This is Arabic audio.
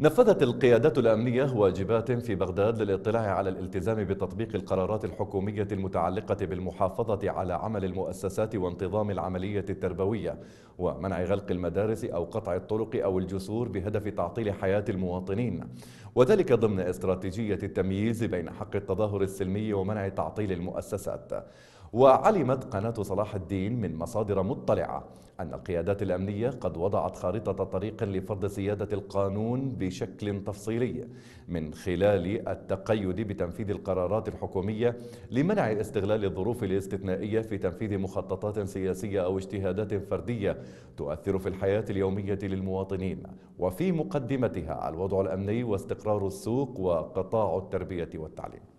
نفذت القيادات الأمنية واجبات في بغداد للاطلاع على الالتزام بتطبيق القرارات الحكومية المتعلقة بالمحافظة على عمل المؤسسات وانتظام العملية التربوية ومنع غلق المدارس أو قطع الطرق أو الجسور بهدف تعطيل حياة المواطنين وذلك ضمن استراتيجية التمييز بين حق التظاهر السلمي ومنع تعطيل المؤسسات وعلمت قناة صلاح الدين من مصادر مطلعة أن القيادات الأمنية قد وضعت خارطة طريق لفرض سيادة القانون بشكل تفصيلي من خلال التقيد بتنفيذ القرارات الحكومية لمنع استغلال الظروف الاستثنائية في تنفيذ مخططات سياسية أو اجتهادات فردية تؤثر في الحياة اليومية للمواطنين وفي مقدمتها الوضع الأمني واستقرار السوق وقطاع التربية والتعليم